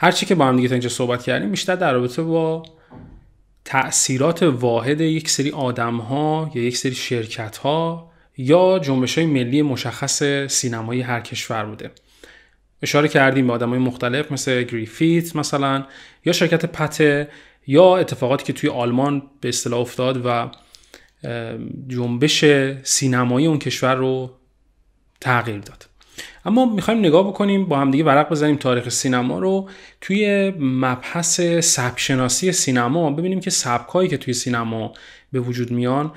هر چی که با هم دیگه تا اینجا صحبت کردیم بیشتر در رابطه با تاثیرات واحد یک سری آدم ها یا یک سری شرکت ها یا جنبش های ملی مشخص سینمایی هر کشور بوده اشاره کردیم به آدم های مختلف مثل گریفیت مثلا یا شرکت پته یا اتفاقاتی که توی آلمان به اصطلاح افتاد و جنبش سینمایی اون کشور رو تغییر داد اما میخوایم نگاه بکنیم با همدیگه ورق بزنیم تاریخ سینما رو توی مبحث سبکشناسی سینما ببینیم که سبکایی که توی سینما به وجود میان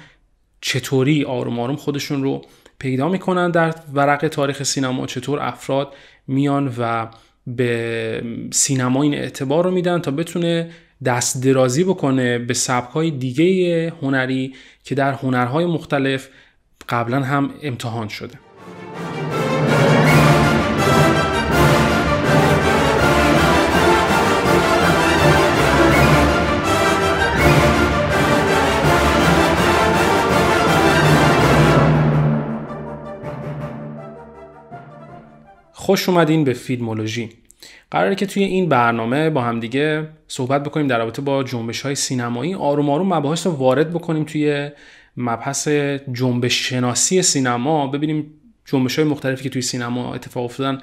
چطوری آروم آروم خودشون رو پیدا میکنن در ورق تاریخ سینما چطور افراد میان و به سینما این اعتبار رو میدن تا بتونه دست درازی بکنه به سبکای دیگه هنری که در هنرهای مختلف قبلا هم امتحان شده خوش اومدین به فیلمولوژی قراره که توی این برنامه با همدیگه صحبت بکنیم در رابطه با جنبش های سینمایی آروم آروم مباحث رو وارد بکنیم توی مبحث جنبش شناسی سینما ببینیم جنبش های مختلفی که توی سینما اتفاق افتادن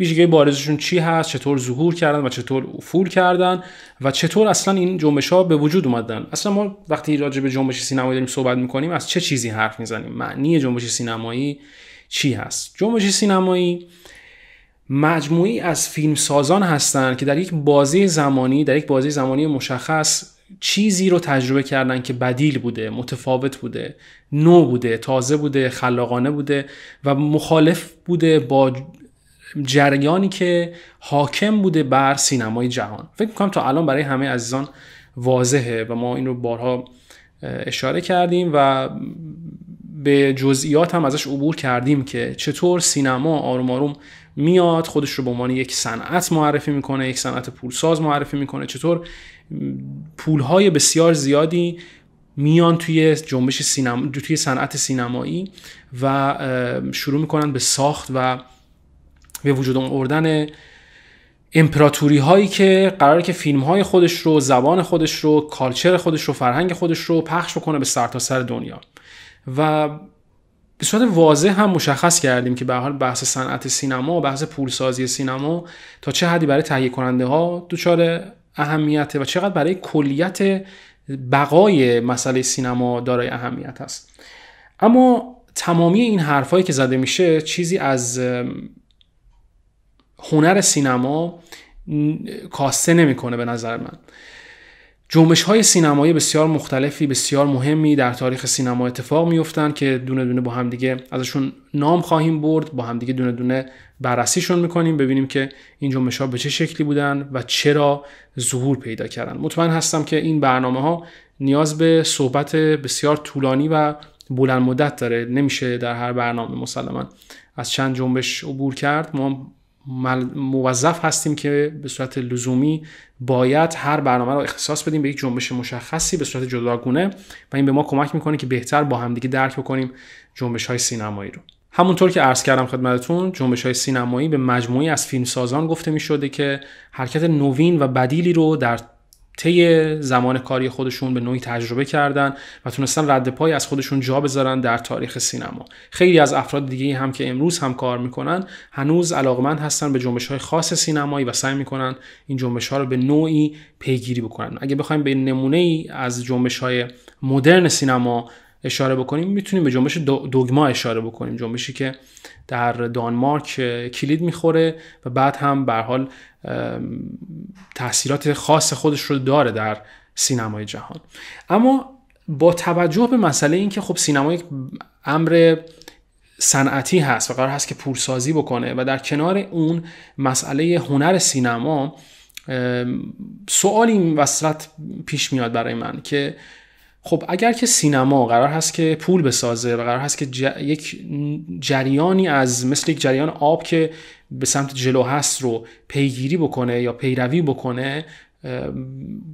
ویژگی بارزشون چی هست چطور ظهور کردن و چطور افول کردن و چطور اصلا این جنبش ها به وجود اومدن اصلا ما وقتی راجع به جنبش سینمایی داریم صحبت میکنیم از چه چیزی حرف میزنیم معنی جنبش سینمایی چی هست جنبش سینمایی مجموعی از فیلمسازان هستند که در یک بازی زمانی در یک بازی زمانی مشخص چیزی رو تجربه کردن که بدیل بوده متفاوت بوده نو بوده تازه بوده خلاقانه بوده و مخالف بوده با جریانی که حاکم بوده بر سینمای جهان فکر میکنم تا الان برای همه عزیزان واضحه و ما این رو بارها اشاره کردیم و به جزئیات هم ازش عبور کردیم که چطور سینما آروم آروم میاد خودش رو به عنوان یک صنعت معرفی میکنه یک صنعت پولساز معرفی میکنه چطور پولهای بسیار زیادی میان توی جنبش سینما توی صنعت سینمایی و شروع میکنن به ساخت و به وجود آوردن امپراتوری هایی که قراره که فیلم های خودش رو زبان خودش رو کالچر خودش رو فرهنگ خودش رو پخش بکنه به سرتاسر سر دنیا و به صورت واضح هم مشخص کردیم که به حال بحث صنعت سینما و بحث پولسازی سینما تا چه حدی برای تهیه کننده ها دچار اهمیته و چقدر برای کلیت بقای مسئله سینما دارای اهمیت است اما تمامی این حرفهایی که زده میشه چیزی از هنر سینما کاسته نمیکنه به نظر من جنبش های سینمایی بسیار مختلفی بسیار مهمی در تاریخ سینما اتفاق میفتند که دونه دونه با دیگه ازشون نام خواهیم برد با دیگه دونه دونه بررسیشون میکنیم ببینیم که این جنبش ها به چه شکلی بودن و چرا ظهور پیدا کردن مطمئن هستم که این برنامه ها نیاز به صحبت بسیار طولانی و بلند مدت داره نمیشه در هر برنامه مسلما از چند جنبش عبور کرد ما موظف هستیم که به صورت لزومی باید هر برنامه رو اختصاص بدیم به یک جنبش مشخصی به صورت جداگونه و این به ما کمک میکنه که بهتر با همدیگه درک بکنیم جنبش های سینمایی رو همونطور که عرض کردم خدمتتون جنبش های سینمایی به مجموعی از فیلمسازان گفته می شده که حرکت نوین و بدیلی رو در طی زمان کاری خودشون به نوعی تجربه کردن و تونستن رد پای از خودشون جا بذارن در تاریخ سینما خیلی از افراد دیگه هم که امروز هم کار میکنن هنوز علاقمند هستن به جنبش های خاص سینمایی و سعی میکنن این جنبش ها رو به نوعی پیگیری بکنن اگه بخوایم به نمونه ای از جنبش های مدرن سینما اشاره بکنیم میتونیم به جنبش دوگما اشاره بکنیم جنبشی که در دانمارک کلید میخوره و بعد هم به حال تاثیرات خاص خودش رو داره در سینمای جهان اما با توجه به مسئله اینکه خب سینما یک امر صنعتی هست و قرار هست که پورسازی بکنه و در کنار اون مسئله هنر سینما سوالی این وسط پیش میاد برای من که خب اگر که سینما قرار هست که پول بسازه و قرار هست که یک جریانی از مثل یک جریان آب که به سمت جلو هست رو پیگیری بکنه یا پیروی بکنه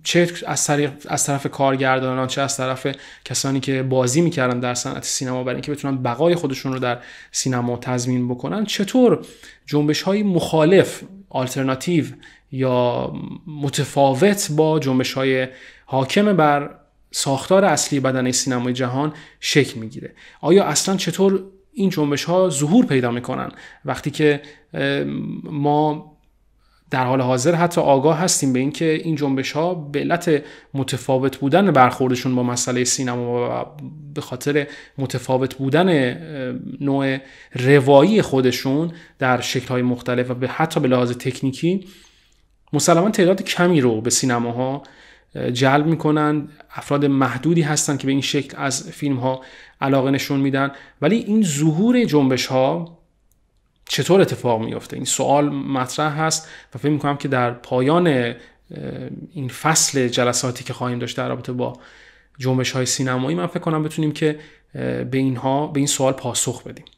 چه از طرف, از طرف کارگردانان چه از طرف کسانی که بازی میکردن در صنعت سینما برای اینکه بتونن بقای خودشون رو در سینما تضمین بکنن چطور جنبش های مخالف آلترناتیو یا متفاوت با جنبش های حاکم بر ساختار اصلی بدن سینمای جهان شکل میگیره آیا اصلا چطور این جنبش ها ظهور پیدا میکنن وقتی که ما در حال حاضر حتی آگاه هستیم به اینکه این, این جنبش ها به علت متفاوت بودن برخوردشون با مسئله سینما و به خاطر متفاوت بودن نوع روایی خودشون در شکل های مختلف و به حتی به لحاظ تکنیکی مسلما تعداد کمی رو به سینماها جلب میکنن افراد محدودی هستن که به این شکل از فیلم ها علاقه نشون میدن ولی این ظهور جنبش ها چطور اتفاق میافته این سوال مطرح هست و فکر میکنم که در پایان این فصل جلساتی که خواهیم داشت در رابطه با جنبش های سینمایی من فکر کنم بتونیم که به اینها به این سوال پاسخ بدیم